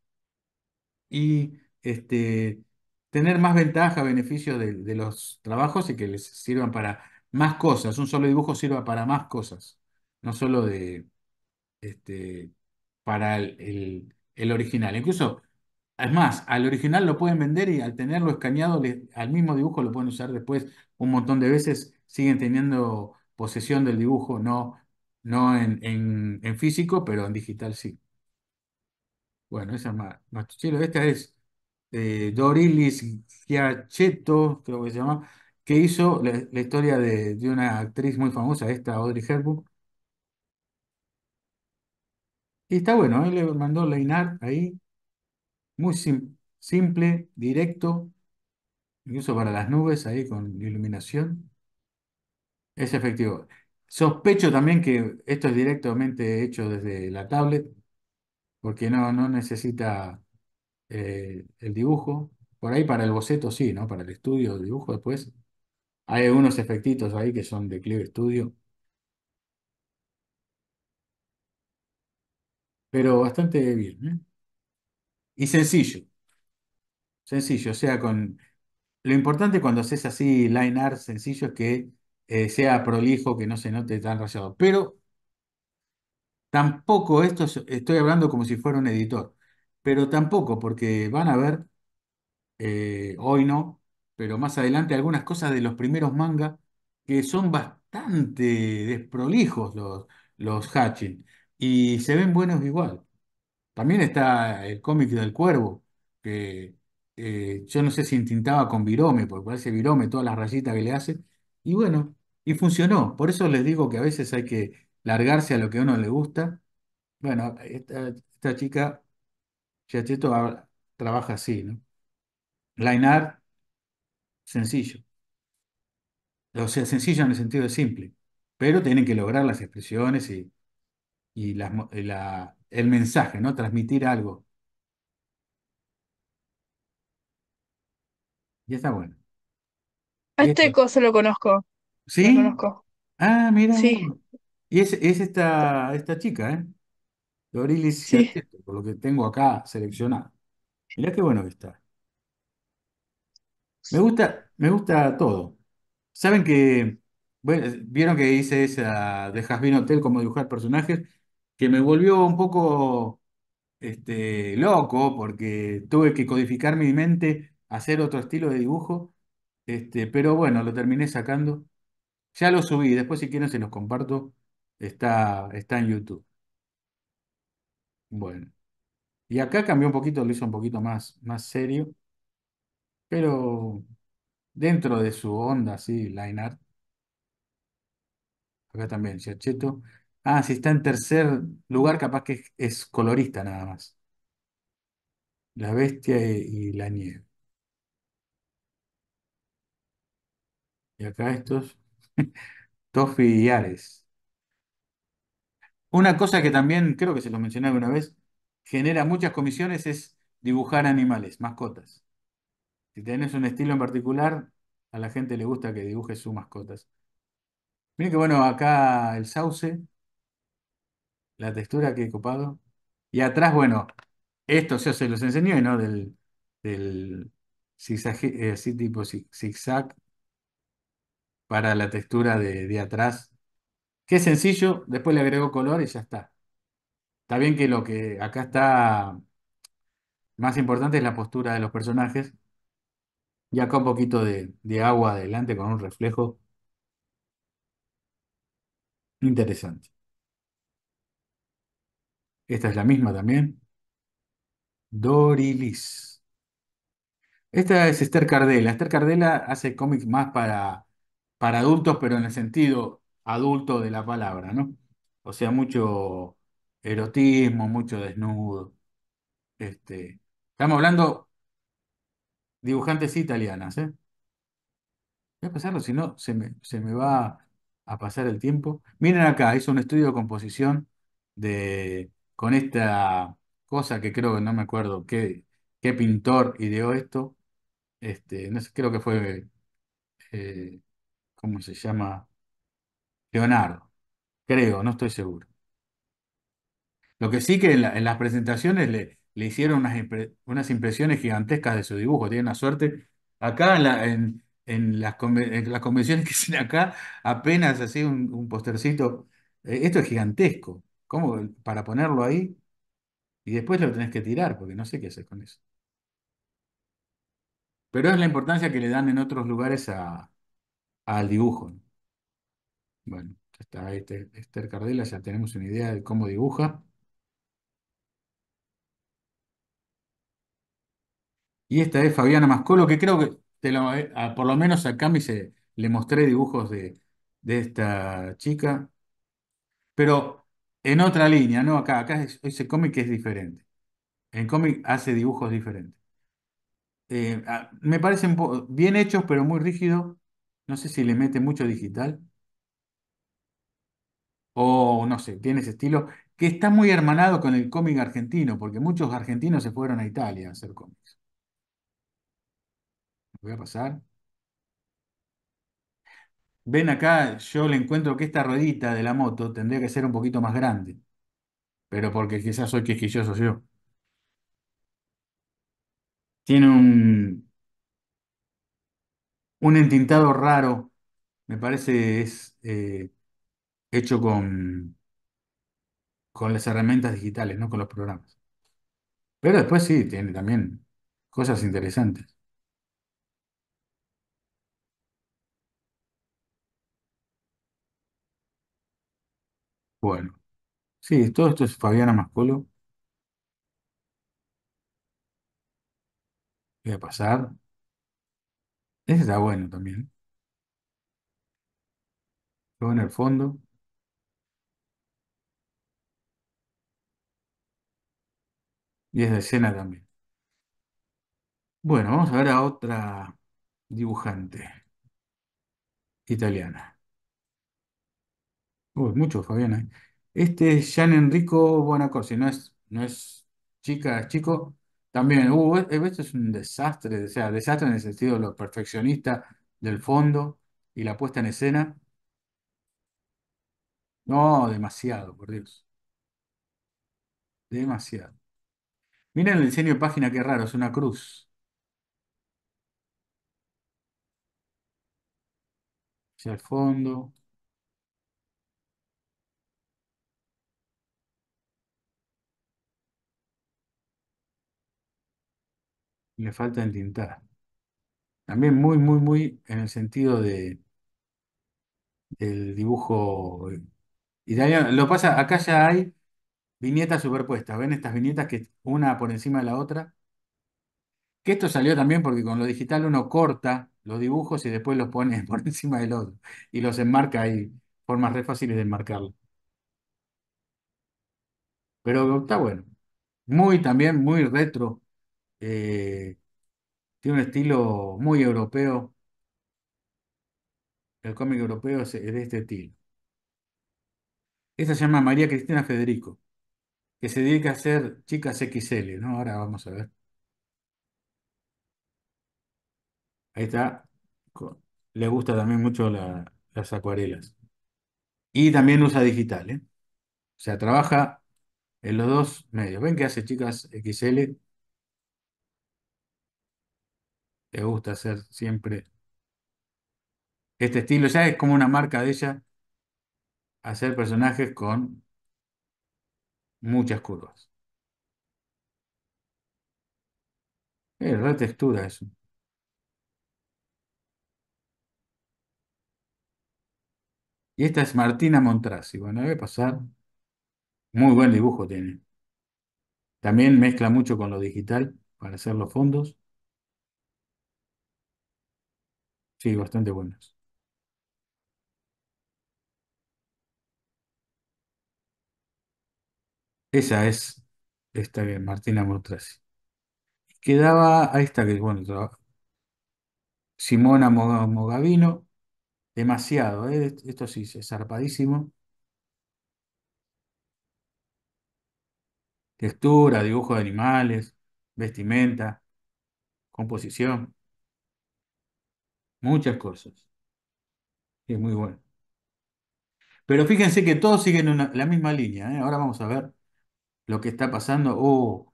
y este, tener más ventaja, beneficio de, los trabajos y que les sirvan para más cosas. Un solo dibujo sirva para más cosas, no solo de, este, para el, original. Incluso es más, al original lo pueden vender y al tenerlo escaneado, al mismo dibujo lo pueden usar después un montón de veces siguen teniendo posesión del dibujo, no, no en, en, físico, pero en digital sí. Bueno, esa es Machuchelo. Esta es eh, Dorilis Giachetto, creo que se llama, que hizo la, historia de, una actriz muy famosa, esta Audrey Hepburn. Y está bueno, él le mandó Leinar ahí, muy simple, directo, incluso para las nubes, ahí con iluminación. Es efectivo. Sospecho también que esto es directamente hecho desde la tablet, porque no, no necesita eh, el dibujo. Por ahí para el boceto sí, ¿no? Para el estudio, de dibujo después. Hay unos efectitos ahí que son de clip Studio. Pero bastante bien, ¿eh? Y sencillo. Sencillo, o sea, con... Lo importante cuando haces así line art sencillo es que eh, sea prolijo, que no se note tan rayado. Pero tampoco, esto estoy hablando como si fuera un editor, pero tampoco, porque van a ver, eh, hoy no, pero más adelante algunas cosas de los primeros mangas que son bastante desprolijos los, los hatching y se ven buenos igual. También está el cómic del cuervo, que eh, yo no sé si intentaba con virome, porque parece virome todas las rayitas que le hacen. Y bueno, y funcionó. Por eso les digo que a veces hay que largarse a lo que a uno le gusta. Bueno, esta, chica, ya trabaja así, ¿no? Line art, sencillo. O sea, sencillo en el sentido de simple. Pero tienen que lograr las expresiones y, y el mensaje, ¿no? Transmitir algo. Y está bueno. A este cosa lo conozco. ¿Sí? Ah, mira. Sí, Y es, es esta, esta chica, ¿eh? Dorilis sí. por lo que tengo acá seleccionada. Mirá qué bueno que está. Me gusta, me gusta todo. Saben que, bueno, vieron que hice esa de Jasmine Hotel como dibujar personajes, que me volvió un poco este, loco porque tuve que codificar mi mente, hacer otro estilo de dibujo, este, pero bueno, lo terminé sacando ya lo subí, después si quieren se los comparto, está, está en YouTube. Bueno. Y acá cambió un poquito, lo hizo un poquito más, más serio, pero dentro de su onda, sí, line art. Acá también, Chacheto. Ah, si está en tercer lugar, capaz que es colorista nada más. La bestia y la nieve. Y acá estos. dos y Una cosa que también, creo que se lo mencioné alguna vez, genera muchas comisiones es dibujar animales, mascotas. Si tenés un estilo en particular, a la gente le gusta que dibuje sus mascotas. Miren que bueno, acá el sauce, la textura que he copado. Y atrás, bueno, esto se los enseñé, ¿no? Del, del zigzag, eh, así tipo zigzag, para la textura de, de atrás. qué sencillo, después le agregó color y ya está. Está bien que lo que acá está más importante es la postura de los personajes. Y acá un poquito de, de agua adelante con un reflejo interesante. Esta es la misma también. Dorilis. Esta es Esther Cardela. Esther Cardela hace cómics más para para adultos, pero en el sentido adulto de la palabra, ¿no? O sea, mucho erotismo, mucho desnudo. Este, estamos hablando dibujantes italianas, ¿eh? Voy a pasarlo, si no, se me, se me va a pasar el tiempo. Miren acá, hizo un estudio de composición de, con esta cosa que creo que no me acuerdo qué, qué pintor ideó esto. Este, no sé, creo que fue eh, ¿cómo se llama? Leonardo, creo, no estoy seguro. Lo que sí que en, las presentaciones le, le hicieron unas, impresiones gigantescas de su dibujo, tiene una suerte. Acá en, las, las convenciones que hacen acá, apenas así un, postercito. Eh, esto es gigantesco. ¿Cómo? Para ponerlo ahí y después lo tenés que tirar, porque no sé qué hacer con eso. Pero es la importancia que le dan en otros lugares a, al dibujo. Bueno, está Esther, Esther Cardela, ya tenemos una idea de cómo dibuja. Y esta es Fabiana Mascolo, que creo que eh, ah, por lo menos a Cami se, le mostré dibujos de, esta chica. Pero en otra línea, ¿no? Acá, acá es, ese cómic es diferente. En cómic hace dibujos diferentes. Eh, ah, me parecen bien hechos, pero muy rígido... No sé si le mete mucho digital o no sé, tiene ese estilo que está muy hermanado con el cómic argentino, porque muchos argentinos se fueron a Italia a hacer cómics. Voy a pasar. Ven acá, yo le encuentro que esta ruedita de la moto tendría que ser un poquito más grande, pero porque quizás soy quisquilloso yo. Tiene un, un entintado raro, me parece es eh, hecho con, con las herramientas digitales, no con los programas. Pero después sí, tiene también cosas interesantes. Bueno, sí, todo esto es Fabiana Mascolo. Voy a pasar. Ese está bueno también. Luego en el fondo. Y es de escena también. Bueno, vamos a ver a otra dibujante italiana. Uy, mucho, Fabiana. Este es Gian Enrico Buonacorsi. No no es chica, es chico. También, uh, e-, e-, esto es un desastre, o sea, desastre en el sentido de los perfeccionistas del fondo y la puesta en escena. No, demasiado, por Dios. Demasiado. Miren el diseño de página, qué raro, es una cruz. Hacia el fondo. le falta entintar. También muy, muy, muy en el sentido de del dibujo eh, italiano. Lo pasa, acá ya hay viñetas superpuestas. ¿Ven estas viñetas que una por encima de la otra? Que esto salió también porque con lo digital uno corta los dibujos y después los pone por encima del otro y los enmarca. ahí. formas re fáciles de enmarcarlo. Pero está bueno. Muy también, muy retro eh, tiene un estilo muy europeo. El cómic europeo es de este estilo. Esta se llama María Cristina Federico, que se dedica a hacer chicas XL, ¿no? Ahora vamos a ver. Ahí está. Le gusta también mucho las acuarelas. Y también usa digital, ¿eh? O sea, trabaja en los dos medios. ¿Ven que hace chicas XL? Le gusta hacer siempre este estilo. Ya es como una marca de ella hacer personajes con muchas curvas. Es la textura eso. Y esta es Martina Montrasi. Bueno, debe pasar. Muy buen dibujo tiene. También mezcla mucho con lo digital para hacer los fondos. Sí, bastante buenas. Esa es esta que Martina Motrasi. Quedaba a esta que, bueno, Simona Mogavino. Demasiado, ¿eh? Esto sí, es zarpadísimo. Textura, dibujo de animales, vestimenta, composición muchas cosas. Es muy bueno. Pero fíjense que todos siguen la misma línea. ¿eh? Ahora vamos a ver lo que está pasando. Oh,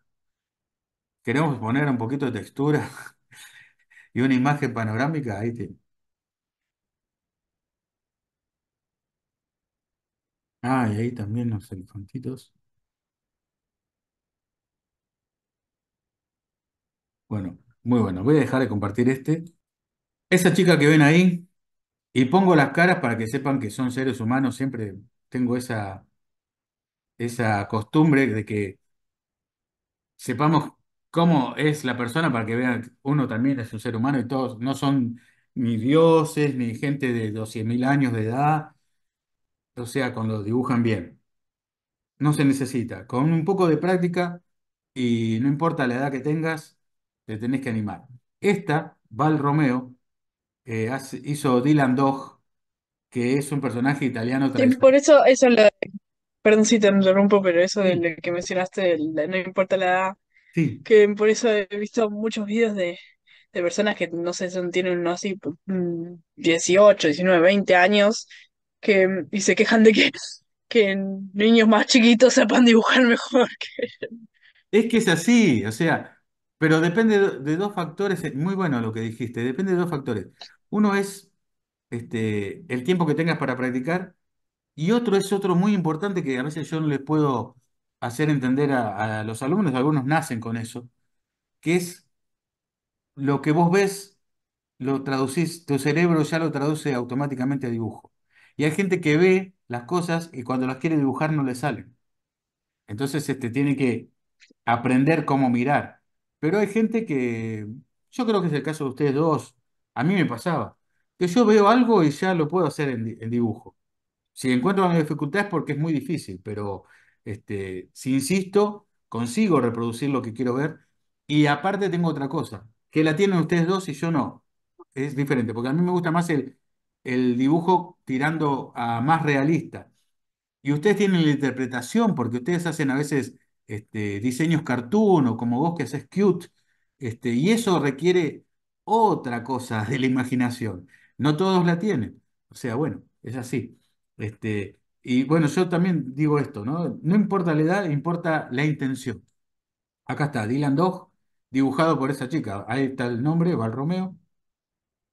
queremos poner un poquito de textura y una imagen panorámica. Ahí tiene. Ah, y ahí también los elefantitos. Bueno, muy bueno. Voy a dejar de compartir este. Esa chica que ven ahí, y pongo las caras para que sepan que son seres humanos, siempre tengo esa, esa costumbre de que sepamos cómo es la persona para que vean que uno también es un ser humano y todos no son ni dioses ni gente de 200.000 años de edad, o sea, cuando dibujan bien. No se necesita, con un poco de práctica y no importa la edad que tengas, te tenés que animar. Esta, Val Romeo, eh, hizo Dylan Dog, que es un personaje italiano también por eso, eso lo, perdón si te interrumpo, pero eso de lo que mencionaste, no importa la edad, sí, que por eso he visto muchos videos de, personas que no sé, son, tienen no así 18, 19, 20 años que, mm, y se quejan de que, que niños más chiquitos sepan dibujar mejor es que es así, o sea, pero depende de, dos factores, muy bueno lo que dijiste, depende de dos factores. Uno es este, el tiempo que tengas para practicar y otro es otro muy importante que a veces yo no les puedo hacer entender a, los alumnos, algunos nacen con eso, que es lo que vos ves, lo traducís, tu cerebro ya lo traduce automáticamente a dibujo. Y hay gente que ve las cosas y cuando las quiere dibujar no le salen. Entonces este, tiene que aprender cómo mirar. Pero hay gente que, yo creo que es el caso de ustedes dos, a mí me pasaba. Que yo veo algo y ya lo puedo hacer en, el dibujo. Si encuentro una dificultad es porque es muy difícil, pero este, si insisto, consigo reproducir lo que quiero ver. Y aparte tengo otra cosa, que la tienen ustedes dos y yo no. Es diferente, porque a mí me gusta más el, el dibujo tirando a más realista. Y ustedes tienen la interpretación, porque ustedes hacen a veces este, diseños cartoon o como vos que haces cute, este, y eso requiere otra cosa de la imaginación. No todos la tienen. O sea, bueno, es así. Este, y bueno, yo también digo esto, ¿no? No importa la edad, importa la intención. Acá está, Dylan Dog, dibujado por esa chica. Ahí está el nombre, Romeo.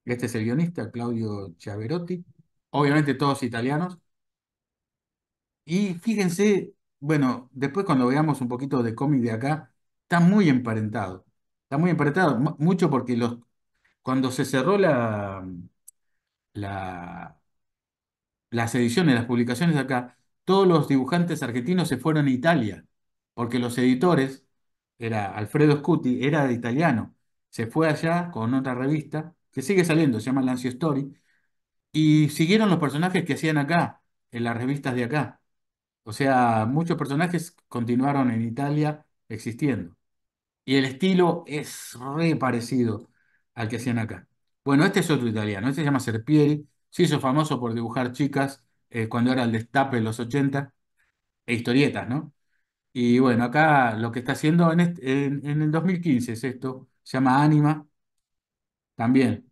Este es el guionista, Claudio Chaverotti Obviamente todos italianos. Y fíjense, bueno, después cuando veamos un poquito de cómic de acá, está muy emparentado. Está muy emparentado, mucho porque los cuando se cerró las ediciones, las publicaciones de acá, todos los dibujantes argentinos se fueron a Italia, porque los editores, era Alfredo Scuti, era italiano, se fue allá con otra revista que sigue saliendo, se llama Lancio Story, y siguieron los personajes que hacían acá, en las revistas de acá. O sea, muchos personajes continuaron en Italia existiendo. Y el estilo es re parecido al que hacían acá. Bueno, este es otro italiano, este se llama Serpieri, se hizo famoso por dibujar chicas eh, cuando era el destape en los 80, e historietas, ¿no? Y bueno, acá lo que está haciendo en, el 2015 es esto, se llama Anima, también,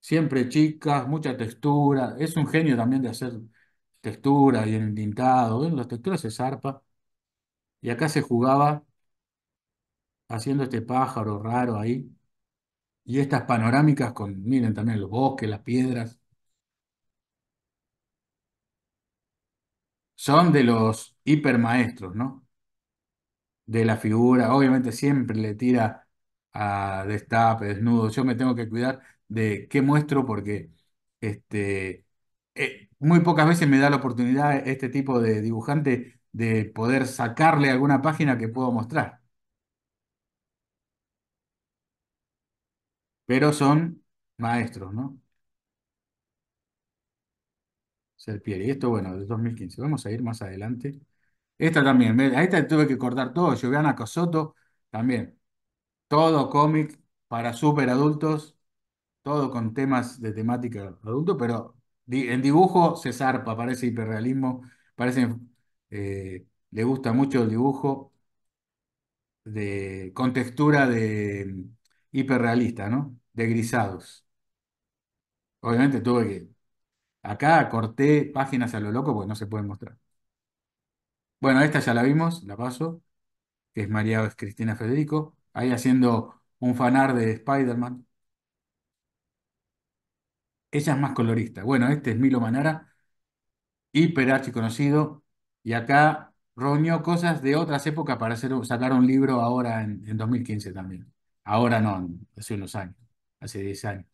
siempre chicas, mucha textura, es un genio también de hacer textura y en el tintado, en las texturas se zarpa, y acá se jugaba haciendo este pájaro raro ahí, y estas panorámicas con, miren también los bosques, las piedras. Son de los hipermaestros, ¿no? De la figura, obviamente siempre le tira a destape, desnudo. Yo me tengo que cuidar de qué muestro porque este, eh, muy pocas veces me da la oportunidad este tipo de dibujante de poder sacarle alguna página que puedo mostrar. pero son maestros, ¿no? Serpieri. Esto, bueno, de 2015. Vamos a ir más adelante. Esta también, a esta tuve que cortar todo. Giovanna Casoto también. Todo cómic para superadultos. adultos, todo con temas de temática adulto, pero en dibujo se zarpa, parece hiperrealismo, parece, eh, le gusta mucho el dibujo de, con textura de hiperrealista, ¿no? De grisados. Obviamente tuve que... Acá corté páginas a lo loco porque no se pueden mostrar. Bueno, esta ya la vimos, la paso, que es María Cristina Federico, ahí haciendo un fanar de Spider-Man. Ella es más colorista. Bueno, este es Milo Manara, hiper conocido, y acá reunió cosas de otras épocas para hacer, sacar un libro ahora en 2015 también. Ahora no, hace unos años, hace 10 años.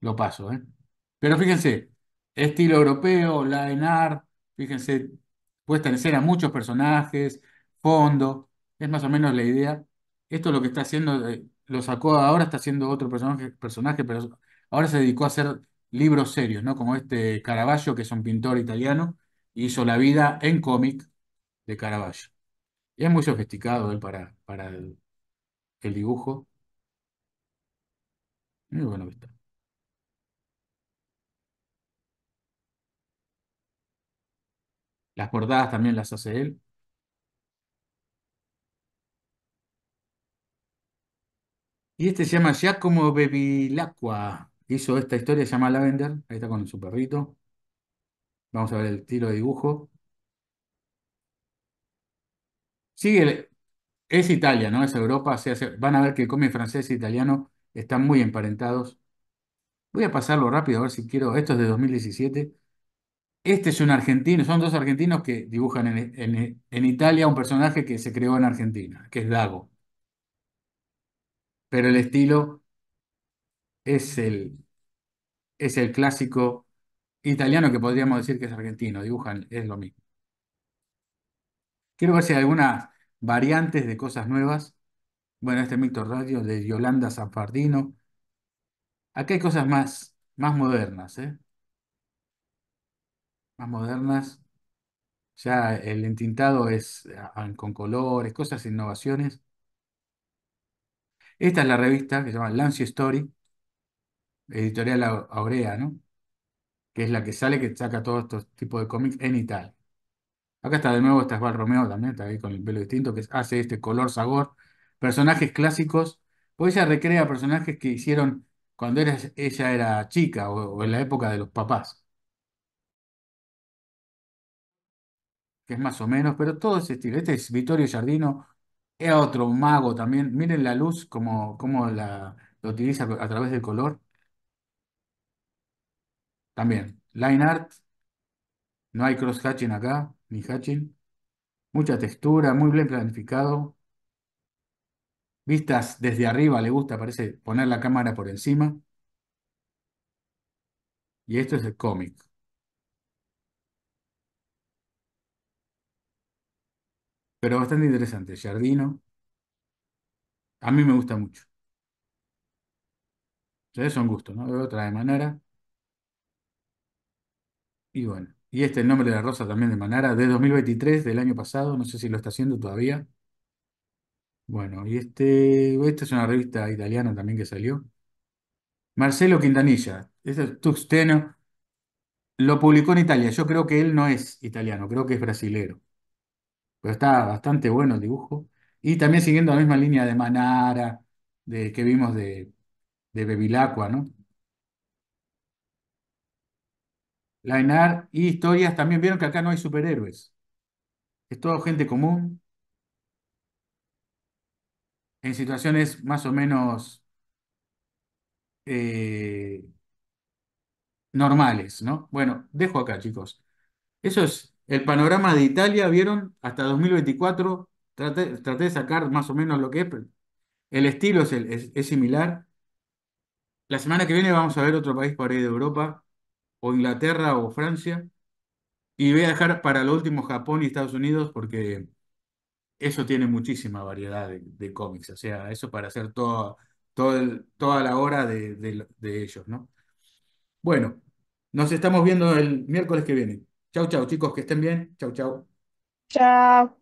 Lo paso, ¿eh? Pero fíjense, estilo europeo, line art, fíjense, puesta en escena muchos personajes, fondo, es más o menos la idea. Esto es lo que está haciendo, eh, lo sacó ahora, está haciendo otro personaje, personaje, pero ahora se dedicó a hacer libros serios, ¿no? Como este Caravaggio, que es un pintor italiano, hizo La vida en cómic de Caravaggio. Y es muy sofisticado él para, para el dibujo. Muy bueno que está. Las portadas también las hace él. Y este se llama Giacomo Bevilacqua. Hizo esta historia, se llama Lavender. Ahí está con su perrito. Vamos a ver el tiro de dibujo. Sigue es Italia, ¿no? Es Europa, se van a ver que el cómic francés e italiano están muy emparentados. Voy a pasarlo rápido a ver si quiero, esto es de 2017. Este es un argentino, son dos argentinos que dibujan en, Italia un personaje que se creó en Argentina, que es Dago. Pero el estilo es el, es el clásico italiano que podríamos decir que es argentino, dibujan, es lo mismo. Quiero ver si hay alguna variantes de cosas nuevas. Bueno, este Mictor Radio de Yolanda Sanfardino. Aquí hay cosas más, más modernas, ¿eh? Más modernas. Ya el entintado es ah, ah, con colores, cosas, innovaciones. Esta es la revista que se llama Lancio Story, editorial Aurea, ¿no? Que es la que sale, que saca todos estos tipos de cómics en Italia. Acá está de nuevo, es Val Romeo también, está ahí con el pelo distinto, que hace este color sabor Personajes clásicos, pues ella recrea personajes que hicieron cuando ella era chica o, en la época de los papás. Que es más o menos, pero todo ese estilo. Este es Vittorio Giardino, es otro mago también. Miren la luz, como, la, lo utiliza a través del color. También, line art, no hay cross crosshatching acá ni Mucha textura, muy bien planificado. Vistas desde arriba, le gusta, parece poner la cámara por encima. Y esto es el cómic. Pero bastante interesante. Jardino. A mí me gusta mucho. es un gusto, ¿no? De otra manera. Y bueno. Y este, El nombre de la rosa también de Manara, de 2023, del año pasado, no sé si lo está haciendo todavía. Bueno, y este, esta es una revista italiana también que salió. Marcelo Quintanilla, este es tuxteno, lo publicó en Italia. Yo creo que él no es italiano, creo que es brasilero. Pero está bastante bueno el dibujo. Y también siguiendo la misma línea de Manara, de, que vimos de, de Bevilacqua, ¿no? la y historias. También vieron que acá no hay superhéroes. Es todo gente común. En situaciones más o menos eh, normales, ¿no? Bueno, dejo acá, chicos. Eso es el panorama de Italia, ¿vieron? Hasta 2024. Traté, de sacar más o menos lo que es. el estilo es, es similar. La semana que viene vamos a ver otro país por ahí de Europa o Inglaterra o Francia. Y voy a dejar para lo último Japón y Estados Unidos porque eso tiene muchísima variedad de, cómics. O sea, eso para hacer toda la hora de, ellos, ¿no? Bueno, nos estamos viendo el miércoles que viene. Chau, chau, chicos, que estén bien. Chau, chau. Chao.